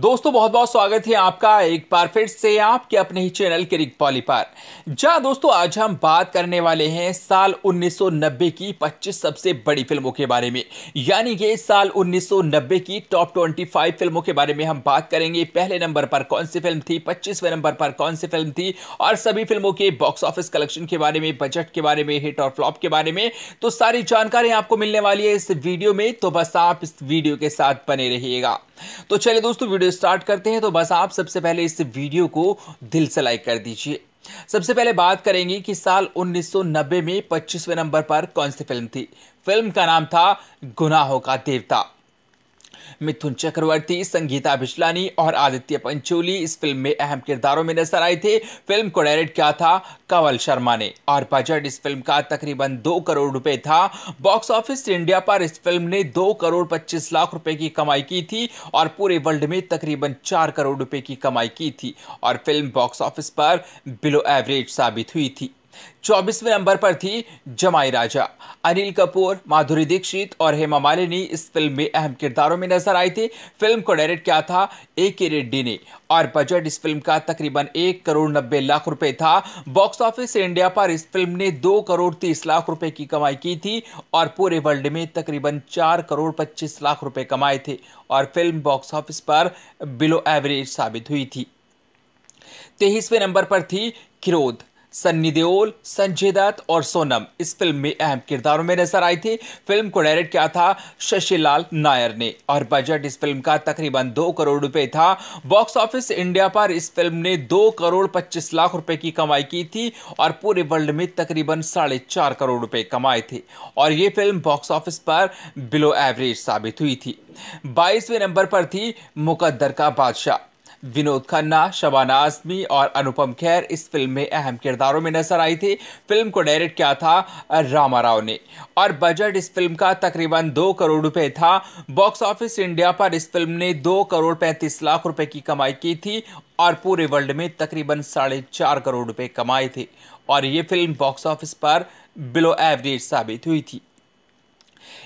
दोस्तों बहुत बहुत स्वागत है आपका एक बार फिर से आपके अपने ही चैनल रिक पॉली पर जहां दोस्तों आज हम बात करने वाले हैं साल 1990 की 25 सबसे बड़ी फिल्मों के बारे में यानी कि साल 1990 की टॉप 25 फिल्मों के बारे में हम बात करेंगे पहले नंबर पर कौन सी फिल्म थी पच्चीसवें नंबर पर कौन सी फिल्म थी और सभी फिल्मों के बॉक्स ऑफिस कलेक्शन के बारे में बजट के बारे में हिट और फ्लॉप के बारे में तो सारी जानकारी आपको मिलने वाली है इस वीडियो में तो बस आप इस वीडियो के साथ बने रहिएगा तो चलिए दोस्तों वीडियो वीडियो स्टार्ट करते हैं तो बस आप सबसे पहले इस वीडियो को दिल से लाइक कर दीजिए सबसे पहले बात करेंगे कि साल 1990 में 25वें नंबर पर कौन सी फिल्म थी फिल्म का नाम था गुनाहों का देवता मिथुन चक्रवर्ती संगीता बिश्लानी और आदित्य पंचोली इस फिल्म में अहम किरदारों में नजर आए थे फिल्म को डायरेक्ट किया था कंवल शर्मा ने और बजट इस फिल्म का तकरीबन दो करोड़ रुपए था बॉक्स ऑफिस इंडिया पर इस फिल्म ने दो करोड़ पच्चीस लाख रुपए की कमाई की थी और पूरे वर्ल्ड में तकरीबन चार करोड़ रुपए की कमाई की थी और फिल्म बॉक्स ऑफिस पर बिलो एवरेज साबित हुई थी चौबीसवें नंबर पर थी जमाई राजा अनिल कपूर माधुरी दीक्षित और हेमा मालिनी इस फिल्म में अहम किरदारों में नजर आई थे फिल्म को डायरेक्ट किया था ए के रेड्डी ने और बजट इस फिल्म का तकरीबन एक करोड़ नब्बे लाख रुपए था बॉक्स ऑफिस इंडिया पर इस फिल्म ने दो करोड़ तीस लाख रुपए की कमाई की थी और पूरे वर्ल्ड में तकरीबन चार करोड़ पच्चीस लाख रुपए कमाए थे और फिल्म बॉक्स ऑफिस पर बिलो एवरेज साबित हुई थी तेईसवें नंबर पर थी क्रोध सन्नी देओल संजय दत्त और सोनम इस फिल्म में अहम किरदारों में नजर आई थी फिल्म को डायरेक्ट किया था शशिलाल नायर ने और बजट इस फिल्म का तकरीबन दो करोड़ रुपए था बॉक्स ऑफिस इंडिया पर इस फिल्म ने दो करोड़ पच्चीस लाख रुपए की कमाई की थी और पूरे वर्ल्ड में तकरीबन साढ़े चार करोड़ रुपए कमाए थे और ये फिल्म बॉक्स ऑफिस पर बिलो एवरेज साबित हुई थी बाईसवें नंबर पर थी मुकद्दर का बादशाह विनोद खन्ना शबाना आजमी और अनुपम खैर इस फिल्म में अहम किरदारों में नजर आई थी फिल्म को डायरेक्ट किया था रामा राव ने और बजट इस फिल्म का तकरीबन दो करोड़ रुपए था बॉक्स ऑफिस इंडिया पर इस फिल्म ने दो करोड़ पैंतीस लाख रुपए की कमाई की थी और पूरे वर्ल्ड में तकरीबन साढ़े चार करोड़ रुपए कमाए थे और ये फिल्म बॉक्स ऑफिस पर बिलो एवरेज साबित हुई थी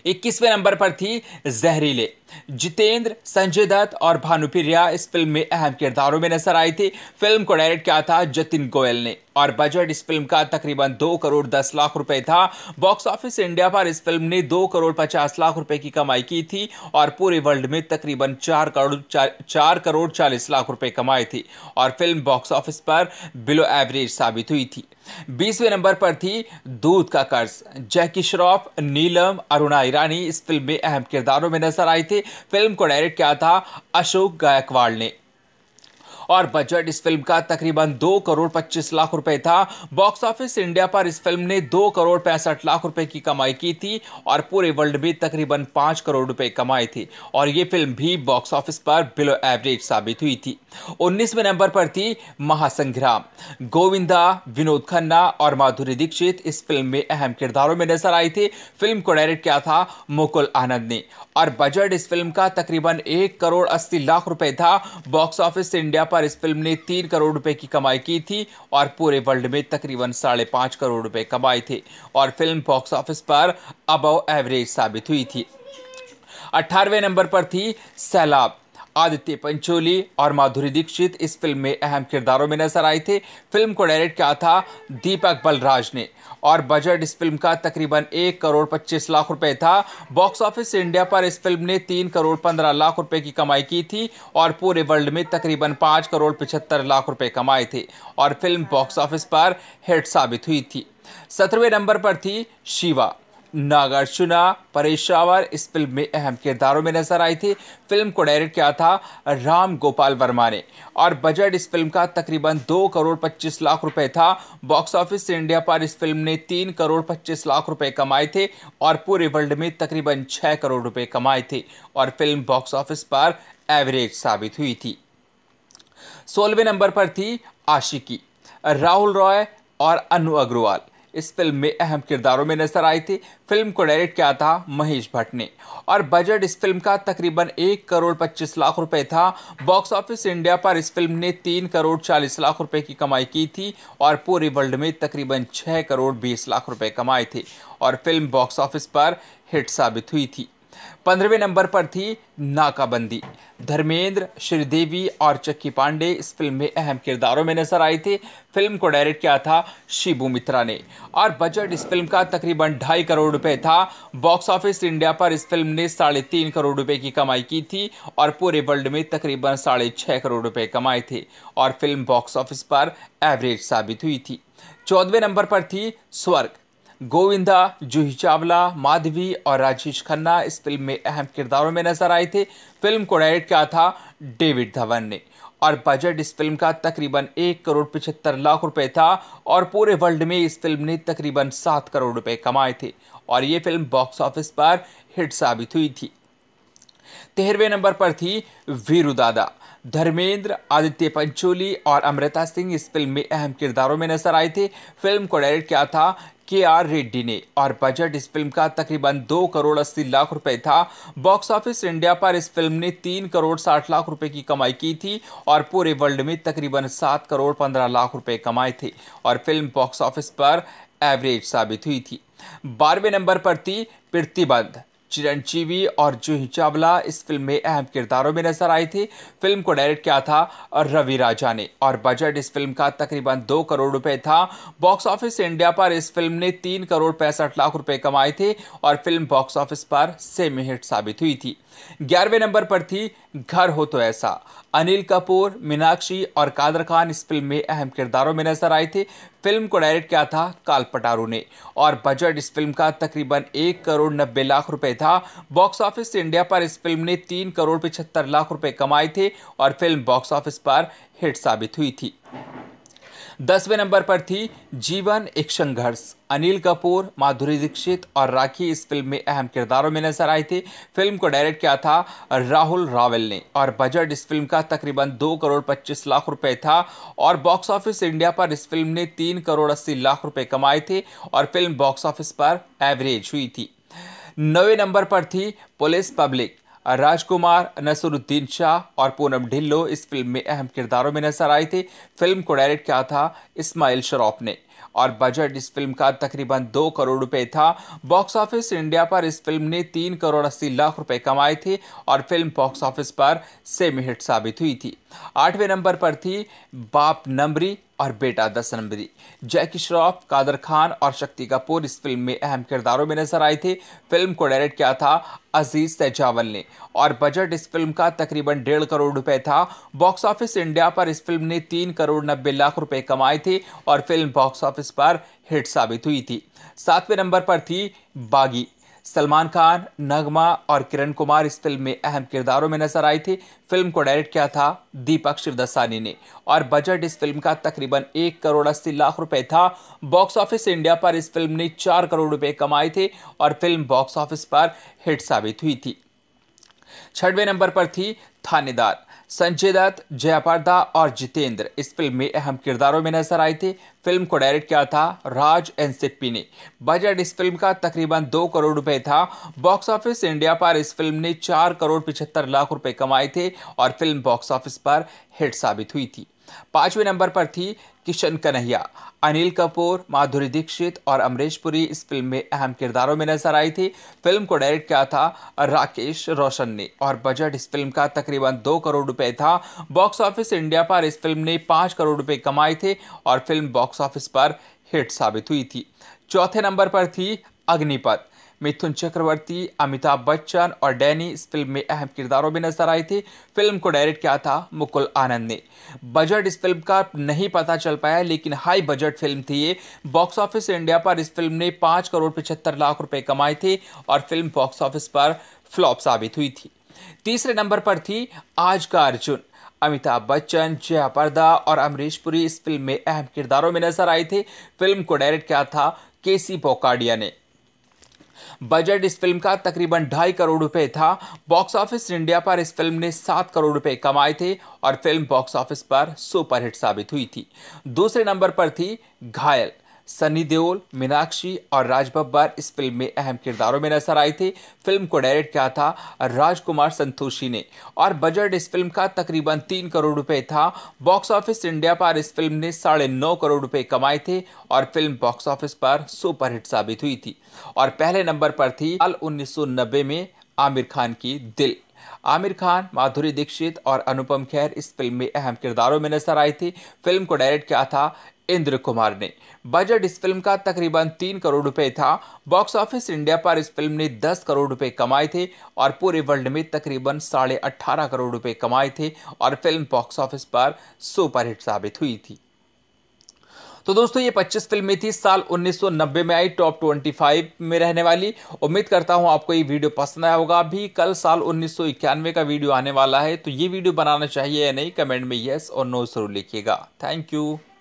इक्कीसवें नंबर पर थी जहरीले जितेंद्र संजय दत्त और भानुप्रिया इस फिल्म में अहम किरदारों में नजर आई थी फिल्म को डायरेक्ट किया था जतिन गोयल ने और बजट इस फिल्म का तकरीबन दो करोड़ दस लाख रुपए था बॉक्स ऑफिस इंडिया पर इस फिल्म ने दो करोड़ पचास लाख रुपए की कमाई की थी और पूरे वर्ल्ड में तकरीबन चार करोड़ चार, चार करोड़ चालीस लाख रुपए कमाए थे और फिल्म बॉक्स ऑफिस पर बिलो एवरेज साबित हुई थी बीसवें नंबर पर थी दूध का कर्ज जैकी श्रॉफ नीलम अरुणा ईरानी इस फिल्म में अहम किरदारों में नजर आए थे फिल्म को डायरेक्ट किया था अशोक गायकवाड़ ने और बजट इस फिल्म का तकरीबन दो करोड़ पच्चीस लाख रुपए था बॉक्स ऑफिस इंडिया पर इस फिल्म ने दो करोड़ पैंसठ लाख रुपए की कमाई की थी और पूरे वर्ल्ड में तकरीबन पांच करोड़ रुपए कमाई थी और ये फिल्म भी बॉक्स ऑफिस पर बिलो एवरेज साबित हुई थी उन्नीसवें नंबर पर थी महासंग्राम गोविंदा विनोद खन्ना और माधुरी दीक्षित इस फिल्म में अहम किरदारों में नजर आई थी फिल्म को डायरेक्ट किया था मुकुल आनंद ने और बजट इस फिल्म का तकरीबन एक करोड़ अस्सी लाख रुपए था बॉक्स ऑफिस इंडिया पर इस फिल्म ने तीन करोड़ रुपए की कमाई की थी और पूरे वर्ल्ड में तकरीबन साढ़े पाँच करोड़ रुपए कमाए थे और फिल्म बॉक्स ऑफिस पर अबव एवरेज साबित हुई थी अट्ठारहवें नंबर पर थी सैलाब आदित्य पंचोली और माधुरी दीक्षित इस फिल्म में अहम किरदारों में नजर आए थे फिल्म को डायरेक्ट किया था दीपक बलराज ने और बजट इस फिल्म का तकरीबन एक करोड़ पच्चीस लाख रुपए था बॉक्स ऑफिस इंडिया पर इस फिल्म ने तीन करोड़ पंद्रह लाख रुपए की कमाई की थी और पूरे वर्ल्ड में तकरीबन पाँच करोड़ पिछहत्तर लाख रुपए कमाए थे और फिल्म बॉक्स ऑफिस पर हिट साबित हुई थी सत्रहवें नंबर पर थी शिवा नागार्जुना परेशावर इस फिल्म में अहम किरदारों में नजर आई थी फिल्म को डायरेक्ट किया था राम गोपाल वर्मा ने और बजट इस फिल्म का तकरीबन दो करोड़ पच्चीस लाख रुपए था बॉक्स ऑफिस इंडिया पर इस फिल्म ने तीन करोड़ पच्चीस लाख रुपए कमाए थे और पूरे वर्ल्ड में तकरीबन छः करोड़ रुपए कमाए थे और फिल्म बॉक्स ऑफिस पर एवरेज साबित हुई थी सोलहवें नंबर पर थी आशिकी राहुल रॉय और अनु अग्रवाल इस फिल्म में अहम किरदारों में नजर आई थी फिल्म को डायरेक्ट किया था महेश भट्ट ने और बजट इस फिल्म का तकरीबन एक करोड़ पच्चीस लाख रुपए था बॉक्स ऑफिस इंडिया पर इस फिल्म ने तीन करोड़ चालीस लाख रुपए की कमाई की थी और पूरे वर्ल्ड में तकरीबन छः करोड़ बीस लाख रुपए कमाए थे और फिल्म बॉक्स ऑफिस पर हिट साबित हुई थी पंद्रहवें नंबर पर थी नाकाबंदी धर्मेंद्र श्रीदेवी और चक्की पांडे इस फिल्म में अहम किरदारों में नजर आए थे फिल्म को डायरेक्ट किया था शिबू मित्रा ने और बजट इस फिल्म का तकरीबन ढाई करोड़ रुपए था बॉक्स ऑफिस इंडिया पर इस फिल्म ने साढ़े तीन करोड़ रुपए की कमाई की थी और पूरे वर्ल्ड में तकरीबन साढ़े छः करोड़ रुपए कमाए थे और फिल्म बॉक्स ऑफिस पर एवरेज साबित हुई थी चौदहवें नंबर पर थी स्वर्ग गोविंदा जूही चावला माधवी और राजेश खन्ना इस फिल्म में अहम किरदारों में नजर आए थे फिल्म को डायरेक्ट किया था डेविड धवन ने और बजट इस फिल्म का तकरीबन एक करोड़ पचहत्तर लाख रुपए था और पूरे वर्ल्ड में इस फिल्म ने तकरीबन सात करोड़ रुपए कमाए थे और ये फिल्म बॉक्स ऑफिस पर हिट साबित हुई थी तेरहवें नंबर पर थी वीरू दादा धर्मेंद्र आदित्य पंचोली और अमृता सिंह इस फिल्म में अहम किरदारों में नजर आए थे फिल्म को डायरेक्ट किया था के आर रेड्डी ने और बजट इस फिल्म का तकरीबन दो करोड़ अस्सी लाख रुपए था बॉक्स ऑफिस इंडिया पर इस फिल्म ने तीन करोड़ साठ लाख रुपए की कमाई की थी और पूरे वर्ल्ड में तकरीबन सात करोड़ पंद्रह लाख रुपए कमाए थे और फिल्म बॉक्स ऑफिस पर एवरेज साबित हुई थी बारहवें नंबर पर थी प्रतिबंध चिरंजीवी और जूही चावला इस फिल्म में अहम किरदारों में नजर आए थे फिल्म को डायरेक्ट किया था रवि राजा ने और बजट इस फिल्म का तकरीबन दो करोड़ रुपए था बॉक्स ऑफिस इंडिया पर इस फिल्म ने तीन करोड़ पैंसठ लाख रुपए कमाए थे और फिल्म बॉक्स ऑफिस पर सेमी हिट साबित हुई थी ग्यारहवें नंबर पर थी घर हो तो ऐसा अनिल कपूर मीनाक्षी और कादर खान इस फिल्म में अहम किरदारों में नजर आए थे फिल्म को डायरेक्ट किया था काल पटारू ने और बजट इस फिल्म का तकरीबन एक करोड़ नब्बे लाख रुपए था बॉक्स ऑफिस इंडिया पर इस फिल्म ने तीन करोड़ पिछहत्तर लाख रुपए कमाए थे और फिल्म बॉक्स ऑफिस पर हिट साबित हुई थी दसवें नंबर पर थी जीवन एक संघर्ष अनिल कपूर माधुरी दीक्षित और राखी इस फिल्म में अहम किरदारों में नजर आए थे फिल्म को डायरेक्ट किया था राहुल रावल ने और बजट इस फिल्म का तकरीबन दो करोड़ पच्चीस लाख रुपए था और बॉक्स ऑफिस इंडिया पर इस फिल्म ने तीन करोड़ अस्सी लाख रुपए कमाए थे और फिल्म बॉक्स ऑफिस पर एवरेज हुई थी नौवें नंबर पर थी पुलिस पब्लिक राजकुमार नसरुद्दीन शाह और पूनम ढिल्लो इस फिल्म में अहम किरदारों में नजर आए थे फिल्म को डायरेक्ट किया था इस्माइल शरॉफ ने और बजट इस फिल्म का तकरीबन दो करोड़ रुपए था बॉक्स ऑफिस इंडिया पर इस फिल्म ने तीन करोड़ अस्सी लाख रुपए कमाए थे और फिल्म बॉक्स ऑफिस पर सेमी हिट साबित हुई थी आठवें नंबर पर थी बाप नंबरी और बेटा दस नंबरी जैकी श्रॉफ कादर खान और शक्ति कपूर इस फिल्म में अहम किरदारों में नजर आए थे फिल्म को डायरेक्ट किया था अजीज तेजावल ने और बजट इस फिल्म का तकरीबन डेढ़ करोड़ रुपए था बॉक्स ऑफिस इंडिया पर इस फिल्म ने तीन करोड़ नब्बे लाख रुपए कमाए थे और फिल्म बॉक्स ऑफिस पर हिट साबित हुई थी सातवें नंबर पर थी बागी सलमान खान नगमा और किरण कुमार इस फिल्म में अहम किरदारों में नजर आए थे फिल्म को डायरेक्ट किया था दीपक शिवदसानी ने और बजट इस फिल्म का तकरीबन एक करोड़ अस्सी लाख रुपए था बॉक्स ऑफिस इंडिया पर इस फिल्म ने चार करोड़ रुपए कमाए थे और फिल्म बॉक्स ऑफिस पर हिट साबित हुई थी छठवें नंबर पर थी थानेदार संजय दत्त जयापर्दा और जितेंद्र इस फिल्म में अहम किरदारों में नजर आए थे फिल्म को डायरेक्ट किया था राज सिप्पी ने बजट इस फिल्म का तकरीबन दो करोड़ रुपए था बॉक्स ऑफिस इंडिया पर इस फिल्म ने चार करोड़ पिछहत्तर लाख रुपए कमाए थे और फिल्म बॉक्स ऑफिस पर हिट साबित हुई थी पाँचवें नंबर पर थी किशन कन्हैया अनिल कपूर माधुरी दीक्षित और अमरीश पुरी इस फिल्म में अहम किरदारों में नजर आई थी फिल्म को डायरेक्ट किया था राकेश रोशन ने और बजट इस फिल्म का तकरीबन दो करोड़ रुपए था बॉक्स ऑफिस इंडिया पर इस फिल्म ने पाँच करोड़ रुपए कमाए थे और फिल्म बॉक्स ऑफिस पर हिट साबित हुई थी चौथे नंबर पर थी अग्निपथ मिथुन चक्रवर्ती अमिताभ बच्चन और डैनी इस फिल्म में अहम किरदारों में नजर आए थे फिल्म को डायरेक्ट किया था मुकुल आनंद ने बजट इस फिल्म का नहीं पता चल पाया लेकिन हाई बजट फिल्म थी ये बॉक्स ऑफिस इंडिया पर इस फिल्म ने पाँच करोड़ पचहत्तर लाख रुपये कमाए थे और फिल्म बॉक्स ऑफिस पर फ्लॉप साबित हुई थी तीसरे नंबर पर थी आज का अर्जुन अमिताभ बच्चन जया पर्दा और अमरीश पुरी इस फिल्म में अहम किरदारों में नजर आए थे फिल्म को डायरेक्ट किया था के सी बोकाडिया ने बजट इस फिल्म का तकरीबन ढाई करोड़ रुपए था बॉक्स ऑफिस इंडिया पर इस फिल्म ने सात करोड़ रुपए कमाए थे और फिल्म बॉक्स ऑफिस पर सुपरहिट साबित हुई थी दूसरे नंबर पर थी घायल सनी देओल मीनाक्षी और राज बब्बर इस फिल्म में अहम किरदारों में नजर आए थे फिल्म को डायरेक्ट किया था राजकुमार संतोषी ने और बजट इस फिल्म का तकरीबन तीन करोड़ रुपए था बॉक्स ऑफिस इंडिया पर इस फिल्म ने साढ़े नौ करोड़ रुपए कमाए थे और फिल्म बॉक्स ऑफिस पर सुपरहिट साबित हुई थी और पहले नंबर पर थी साल उन्नीस में आमिर खान की दिल आमिर खान माधुरी दीक्षित और अनुपम खेर इस फिल्म में अहम किरदारों में नजर आए थे फिल्म को डायरेक्ट किया था इंद्र कुमार ने बजट इस फिल्म का तकरीबन तीन करोड़ रुपए था बॉक्स ऑफिस इंडिया पर इस फिल्म ने दस करोड़ रुपए कमाए थे और पूरे वर्ल्ड में तकरीबन साढ़े अट्ठारह करोड़ रुपए कमाए थे और फिल्म बॉक्स ऑफिस पर सुपरहिट साबित हुई थी तो दोस्तों ये 25 फिल्में थी साल 1990 में आई टॉप 25 में रहने वाली उम्मीद करता हूं आपको ये वीडियो पसंद आया होगा अभी कल साल उन्नीस का वीडियो आने वाला है तो ये वीडियो बनाना चाहिए या नहीं कमेंट में येस और नो जरूर लिखिएगा थैंक यू